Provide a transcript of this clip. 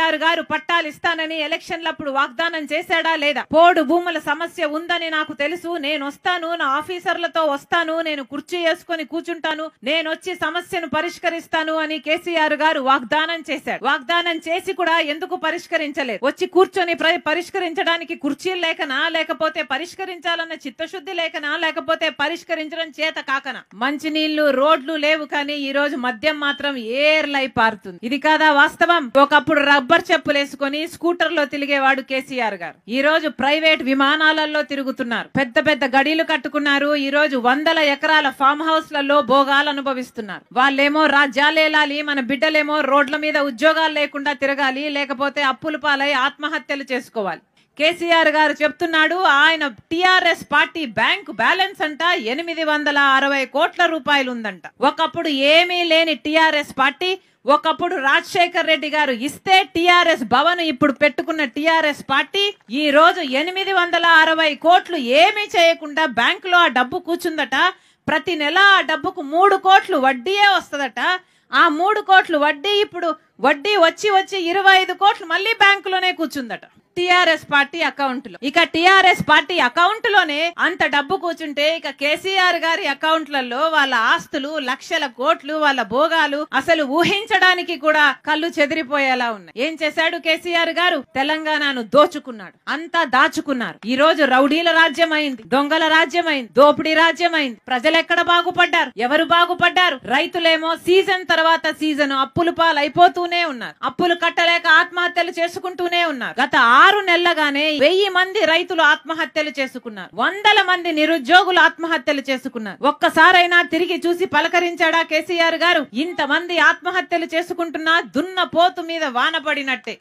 కేసీఆర్ గారు పట్టాలు ఇస్తానని ఎలక్షన్లప్పుడు వాగ్దానం చేశాడా లేదా పోడు భూముల సమస్య ఉందని నాకు తెలుసు నేను వస్తాను నా ఆఫీసర్లతో వస్తాను నేను కుర్చీ వేసుకుని కూర్చుంటాను నేను వచ్చి సమస్యను పరిష్కరిస్తాను అని కేసీఆర్ గారు వాగ్దానం చేశాడు వాగ్దానం చేసి కూడా ఎందుకు పరిష్కరించలేదు వచ్చి కూర్చొని పరిష్కరించడానికి కుర్చీలు లేకనా లేకపోతే పరిష్కరించాలన్న చిత్తశుద్ధి లేకనా లేకపోతే పరిష్కరించడం చేత కాకనా మంచినీళ్లు రోడ్లు లేవు కానీ ఈ రోజు మద్యం మాత్రం ఏర్లై పారుతుంది ఇది కాదా వాస్తవం ఒకప్పుడు రబ్బర్ చెప్పులు స్కూటర్ స్కూటర్లో తిరిగేవాడు కేసీఆర్ గారు ఈ రోజు ప్రైవేట్ విమానాలలో తిరుగుతున్నారు పెద్ద పెద్ద గడీలు కట్టుకున్నారు ఈ రోజు వందల ఎకరాల ఫామ్ హౌస్లలో భోగాలు అనుభవిస్తున్నారు వాళ్ళేమో రాజ్యాలు ఏలాలి మన బిడ్డలేమో రోడ్ల మీద ఉద్యోగాలు లేకుండా తిరగాలి లేకపోతే అప్పులు పాలై ఆత్మహత్యలు చేసుకోవాలి కేసీఆర్ గారు చెప్తున్నాడు ఆయన టిఆర్ఎస్ పార్టీ బ్యాంక్ బ్యాలెన్స్ అంట ఎనిమిది వందల అరవై కోట్ల రూపాయలు ఉందంట ఒకప్పుడు ఏమీ లేని టిఆర్ఎస్ పార్టీ ఒకప్పుడు రాజశేఖర్ రెడ్డి గారు ఇస్తే టిఆర్ఎస్ భవన్ ఇప్పుడు పెట్టుకున్న టిఆర్ఎస్ పార్టీ ఈ రోజు ఎనిమిది వందల అరవై కోట్లు ఏమీ చేయకుండా బ్యాంకులో ఆ డబ్బు కూర్చుందట ప్రతి నెల ఆ డబ్బుకు మూడు కోట్లు వడ్డీయే వస్తుందట కోట్లు వడ్డీ ఇప్పుడు వడ్డీ వచ్చి వచ్చి ఇరవై ఐదు కోట్లు మళ్ళీ బ్యాంకులోనే కూర్చుందట టిఆర్ఎస్ పార్టీ అకౌంట్ లో ఇక టిఆర్ఎస్ పార్టీ అకౌంట్ లోనే అంత డబ్బు కూర్చుంటే ఇక కేసీఆర్ గారి అకౌంట్లలో వాళ్ళ ఆస్తులు లక్షల కోట్లు వాళ్ళ భోగాలు అసలు ఊహించడానికి కూడా కళ్ళు చెదిరిపోయేలా ఉన్నాయి ఏం చేశాడు కేసీఆర్ గారు తెలంగాణను దోచుకున్నాడు అంతా దాచుకున్నారు ఈ రోజు రౌడీల రాజ్యం అయింది దొంగల రాజ్యం అయింది దోపిడీ రాజ్యం అయింది ప్రజలు ఎక్కడ బాగుపడ్డారు ఎవరు బాగుపడ్డారు రైతులేమో సీజన్ తర్వాత సీజన్ తను అప్పులు పాలైపోతూనే ఉన్నారు అప్పులు కట్టలేక ఆత్మహత్యలు చేసుకుంటూనే ఉన్నారు గత ఆరు నెలలుగానే వెయ్యి మంది రైతులు ఆత్మహత్యలు చేసుకున్నారు వందల మంది నిరుద్యోగులు ఆత్మహత్యలు చేసుకున్నారు ఒక్కసారైనా తిరిగి చూసి పలకరించాడా కేసీఆర్ గారు ఇంతమంది ఆత్మహత్యలు చేసుకుంటున్నా దున్నపోతు మీద వాన పడినట్టే